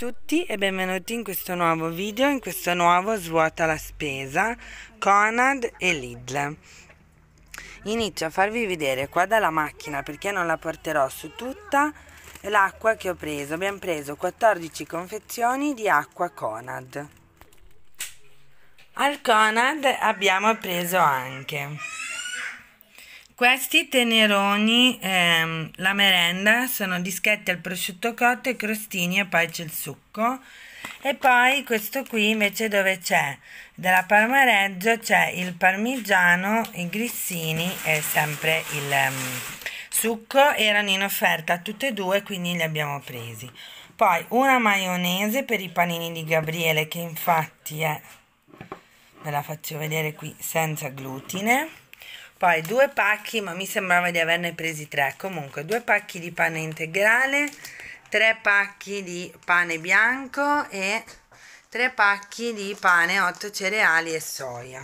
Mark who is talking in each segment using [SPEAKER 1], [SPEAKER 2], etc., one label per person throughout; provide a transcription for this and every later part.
[SPEAKER 1] tutti e benvenuti in questo nuovo video, in questo nuovo svuota la spesa Conad e Lidl. Inizio a farvi vedere qua dalla macchina perché non la porterò su tutta l'acqua che ho preso. Abbiamo preso 14 confezioni di acqua Conad. Al Conad abbiamo preso anche questi teneroni, ehm, la merenda, sono dischetti al prosciutto cotto e crostini e poi c'è il succo. E poi questo qui invece dove c'è della parmareggio c'è il parmigiano, i grissini e sempre il um, succo. Erano in offerta tutte e due quindi li abbiamo presi. Poi una maionese per i panini di Gabriele che infatti è, ve la faccio vedere qui, senza glutine poi due pacchi ma mi sembrava di averne presi tre comunque due pacchi di pane integrale tre pacchi di pane bianco e tre pacchi di pane 8 cereali e soia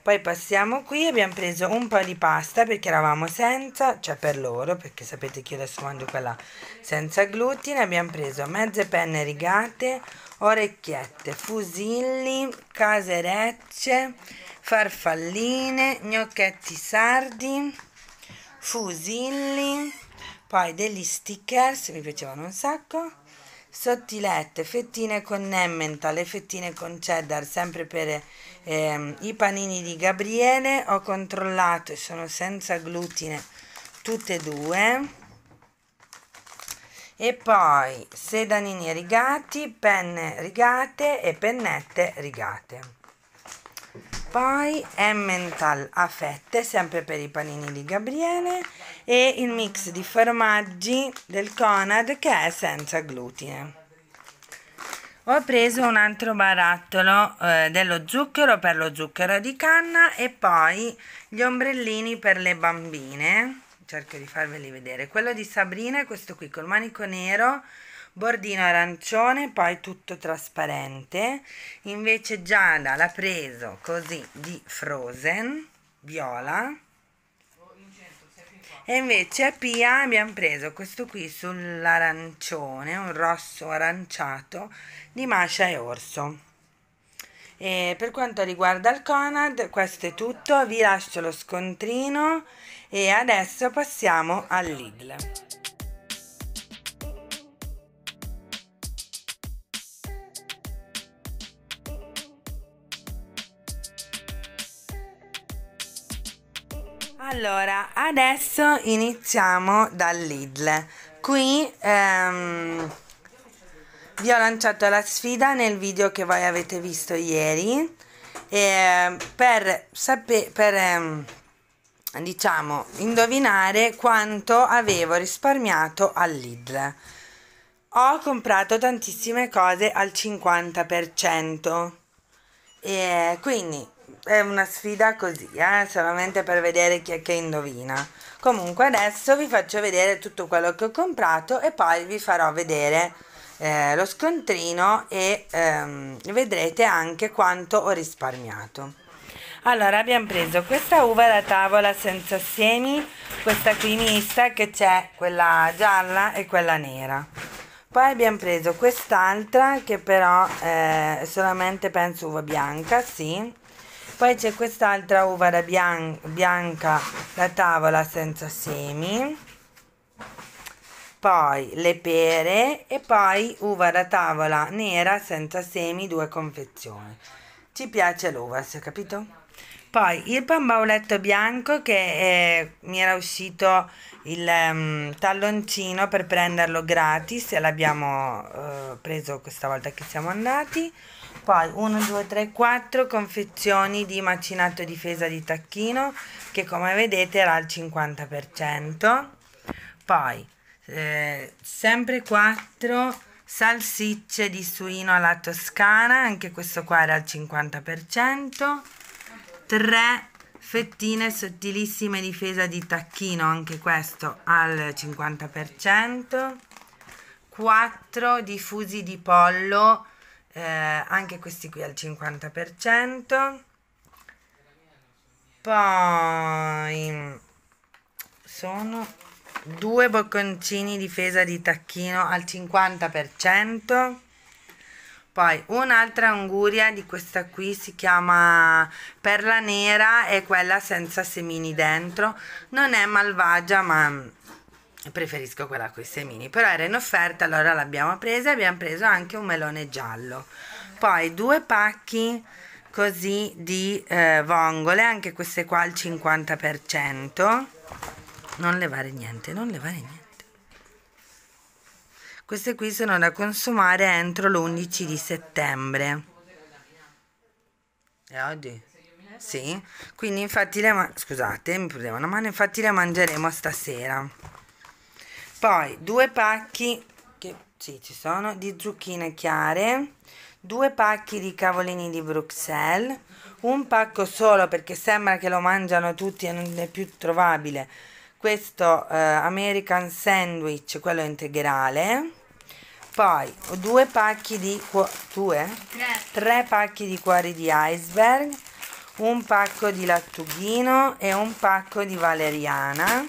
[SPEAKER 1] poi passiamo qui abbiamo preso un po' di pasta perché eravamo senza cioè per loro perché sapete che io adesso mangio quella senza glutine abbiamo preso mezze penne rigate orecchiette fusilli caserecce farfalline, gnocchetti sardi, fusilli, poi degli stickers, mi piacevano un sacco, sottilette, fettine con Emmental e fettine con cheddar, sempre per ehm, i panini di Gabriele, ho controllato e sono senza glutine tutte e due. E poi sedanini rigati, penne rigate e pennette rigate poi emmental a fette, sempre per i panini di Gabriele, e il mix di formaggi del Conad che è senza glutine. Ho preso un altro barattolo eh, dello zucchero per lo zucchero di canna e poi gli ombrellini per le bambine. Cerco di farveli vedere. Quello di Sabrina è questo qui col manico nero bordino arancione poi tutto trasparente invece Giada l'ha preso così di Frozen viola e invece a Pia abbiamo preso questo qui sull'arancione un rosso aranciato di Masha e Orso e per quanto riguarda il Conad, questo è tutto, vi lascio lo scontrino e adesso passiamo al Lidl. Allora, adesso iniziamo dal Lidl. Qui ehm, vi ho lanciato la sfida nel video che voi avete visto ieri eh, per, sapere, per ehm, diciamo, indovinare quanto avevo risparmiato al Lidl. Ho comprato tantissime cose al 50%. E quindi è una sfida così, eh, solamente per vedere chi è che indovina. Comunque adesso vi faccio vedere tutto quello che ho comprato e poi vi farò vedere eh, lo scontrino e ehm, vedrete anche quanto ho risparmiato. Allora abbiamo preso questa uva da tavola senza semi, questa qui mista che c'è quella gialla e quella nera. Poi abbiamo preso quest'altra che però eh, è solamente penso uva bianca, sì poi c'è quest'altra uva da bian- bianca da tavola senza semi. Poi le pere e poi uva da tavola nera senza semi, due confezioni. Ci piace l'uva, si è capito? Poi il pambauletto bianco che eh, mi era uscito il um, talloncino per prenderlo gratis e l'abbiamo eh, preso questa volta che siamo andati. Poi 1, 2, 3, 4 confezioni di macinato difesa di tacchino che come vedete era al 50%. Poi eh, sempre 4 salsicce di suino alla toscana, anche questo qua era al 50%. 3 fettine sottilissime difesa di tacchino, anche questo al 50%. 4 diffusi di pollo eh, anche questi qui al 50%. Poi sono due bocconcini difesa di tacchino al 50%. Poi un'altra anguria di questa qui si chiama perla nera e quella senza semini dentro. Non è malvagia ma preferisco quella con i semini però era in offerta allora l'abbiamo presa e abbiamo preso anche un melone giallo poi due pacchi così di eh, vongole anche queste qua al 50% non levare niente non levare niente queste qui sono da consumare entro l'11 di settembre e oggi? sì quindi infatti le, scusate mi prendeva una mano infatti le mangeremo stasera poi due pacchi che sì, ci sono di zucchine chiare due pacchi di cavolini di Bruxelles un pacco solo perché sembra che lo mangiano tutti e non è più trovabile questo eh, American Sandwich quello integrale poi due pacchi di due? Tre. tre pacchi di cuori di iceberg un pacco di lattughino e un pacco di valeriana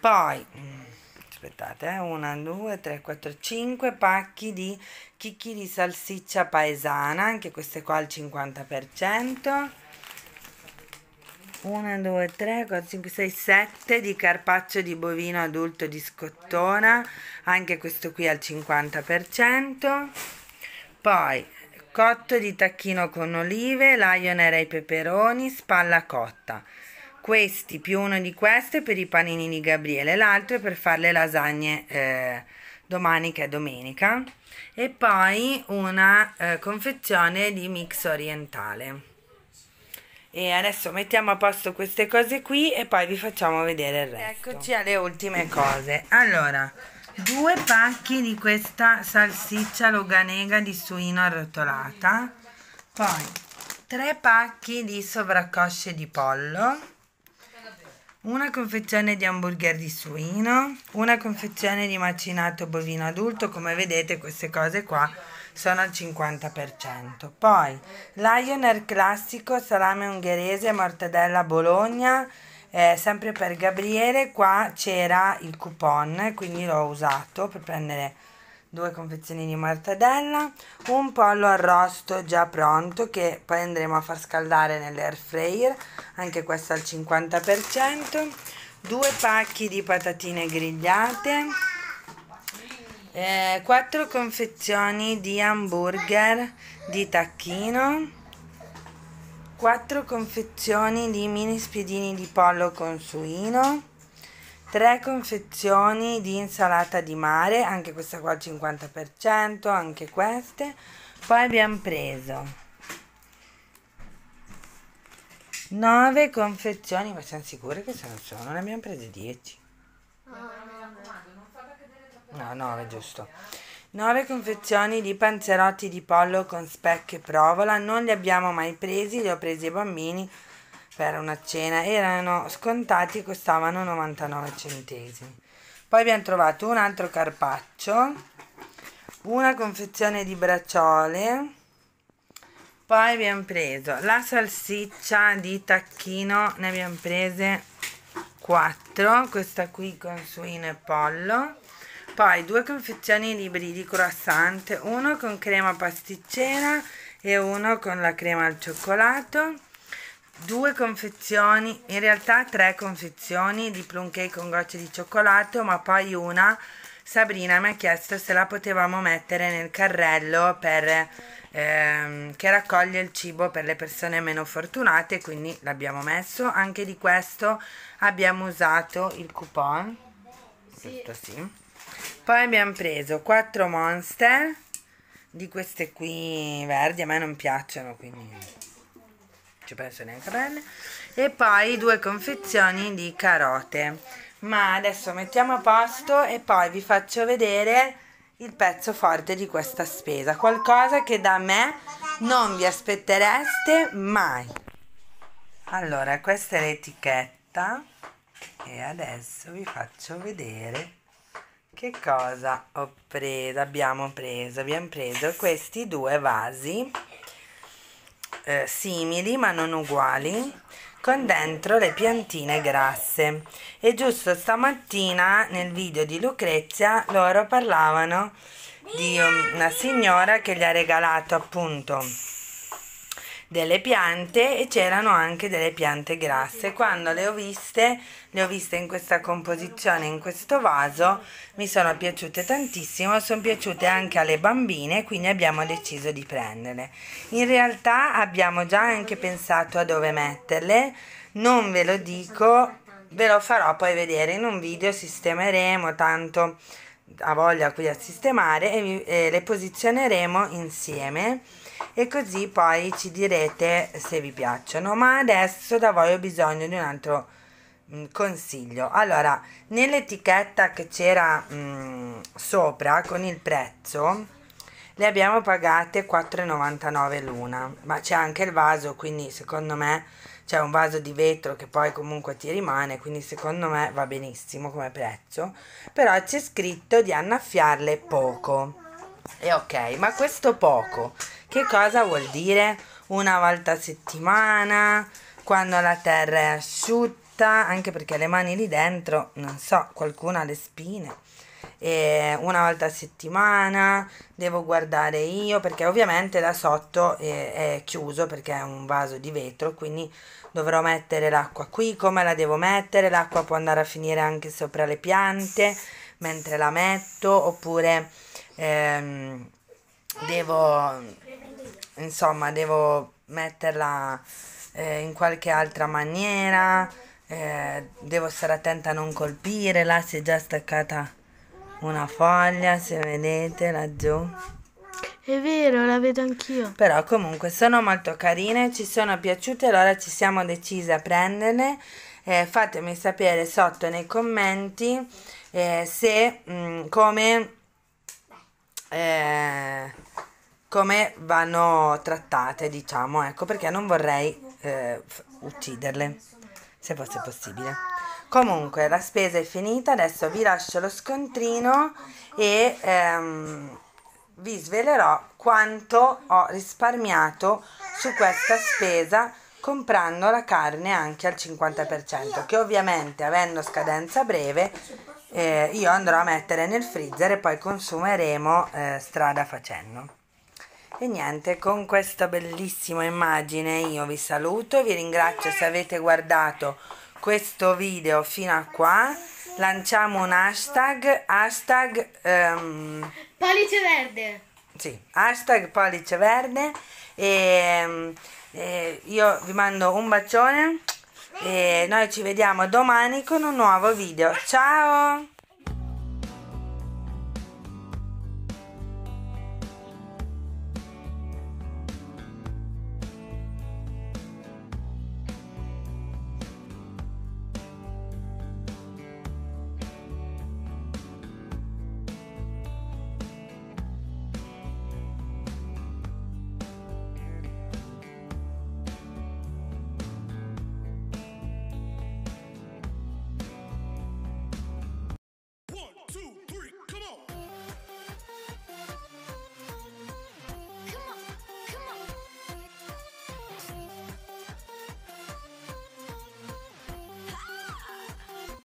[SPEAKER 1] poi mm, aspettate, eh? 1, 2, 3, 4, 5 pacchi di chicchi di salsiccia paesana, anche queste qua al 50%. 1, 2, 3, 4, 5, 6, 7 di carpaccio di bovino adulto di scottona, anche questo qui al 50%. Poi cotto di tacchino con olive, lion e i peperoni, spalla cotta questi più uno di queste per i panini di Gabriele, l'altro è per fare le lasagne eh, domani che è domenica e poi una eh, confezione di mix orientale. E adesso mettiamo a posto queste cose qui e poi vi facciamo vedere il resto. Eccoci alle ultime cose. Allora, due pacchi di questa salsiccia luganega di suino arrotolata, poi tre pacchi di sovraccosce di pollo, una confezione di hamburger di suino, una confezione di macinato bovino adulto, come vedete queste cose qua sono al 50%. Poi Lioner classico, salame ungherese, mortadella Bologna, eh, sempre per Gabriele, qua c'era il coupon, quindi l'ho usato per prendere 2 confezioni di mortadella, un pollo arrosto già pronto che poi andremo a far scaldare nell'air fryer, anche questo al 50%, due pacchi di patatine grigliate, eh, 4 confezioni di hamburger di tacchino, 4 confezioni di mini spiedini di pollo con suino, 3 confezioni di insalata di mare, anche questa qua al 50%, anche queste. Poi abbiamo preso 9 confezioni, ma siamo sicure che sono, sono? Ne abbiamo prese 10. No, 9 giusto. 9 confezioni di panzerotti di pollo con specchio e provola, non li abbiamo mai presi, li ho presi ai bambini per una cena erano scontati costavano 99 centesimi. Poi abbiamo trovato un altro carpaccio, una confezione di bracciole, poi abbiamo preso la salsiccia di tacchino, ne abbiamo prese 4, questa qui con suino e pollo, poi due confezioni libri di croissant, uno con crema pasticcera e uno con la crema al cioccolato due confezioni, in realtà tre confezioni di plum cake con gocce di cioccolato, ma poi una Sabrina mi ha chiesto se la potevamo mettere nel carrello per, ehm, che raccoglie il cibo per le persone meno fortunate, quindi l'abbiamo messo. Anche di questo abbiamo usato il coupon, sì. giusto sì. Poi abbiamo preso quattro monster di queste qui verdi, a me non piacciono, quindi ci penso neanche bene e poi due confezioni di carote ma adesso mettiamo a posto e poi vi faccio vedere il pezzo forte di questa spesa qualcosa che da me non vi aspettereste mai allora questa è l'etichetta e adesso vi faccio vedere che cosa ho preso abbiamo preso abbiamo preso questi due vasi eh, simili ma non uguali con dentro le piantine grasse e giusto stamattina nel video di Lucrezia loro parlavano di um, una signora che gli ha regalato appunto delle piante e c'erano anche delle piante grasse. Quando le ho viste, le ho viste in questa composizione, in questo vaso, mi sono piaciute tantissimo, sono piaciute anche alle bambine, quindi abbiamo deciso di prenderle. In realtà abbiamo già anche pensato a dove metterle, non ve lo dico, ve lo farò poi vedere in un video, sistemeremo tanto ha voglia qui a sistemare e eh, le posizioneremo insieme e così poi ci direte se vi piacciono ma adesso da voi ho bisogno di un altro mh, mm, consiglio allora nell'etichetta che c'era mh, mm, sopra con il prezzo le abbiamo pagate 4,99 l'una ma c'è anche il vaso quindi secondo me c'è un vaso di vetro che poi comunque ti rimane, quindi secondo me va benissimo come prezzo, però c'è scritto di annaffiarle poco. E ok, ma questo poco, che cosa vuol dire? Una volta a settimana, quando la terra è asciutta, anche perché le mani lì dentro, non so, qualcuno ha le spine. E una volta a settimana devo guardare io perché ovviamente da sotto è, eh, è chiuso perché è un vaso di vetro quindi dovrò mettere l'acqua qui come la devo mettere l'acqua può andare a finire anche sopra le piante mentre la metto oppure ehm, devo insomma devo metterla eh, in qualche altra maniera eh, devo stare attenta a non colpire là si è già staccata una foglia se vedete laggiù è vero, la vedo anch'io. Però comunque sono molto carine, ci sono piaciute, allora ci siamo decise a prenderle. Eh, fatemi sapere sotto nei commenti eh, se mh, mm, come eh, come vanno trattate, diciamo, ecco, perché non vorrei eh, ucciderle, se fosse possibile. Comunque, la spesa è finita, adesso vi lascio lo scontrino e ehm, vi svelerò quanto ho risparmiato su questa spesa comprando la carne anche al 50%, che ovviamente avendo scadenza breve eh, io andrò a mettere nel freezer e poi consumeremo eh, strada facendo. E niente, con questa bellissima immagine io vi saluto, vi ringrazio se avete guardato questo video fino a qua. Lanciamo un hashtag, hashtag... Um, pollice verde! Sì, hashtag pollice verde e, ehm, e io vi mando un bacione. E noi ci vediamo domani con un nuovo video. Ciao!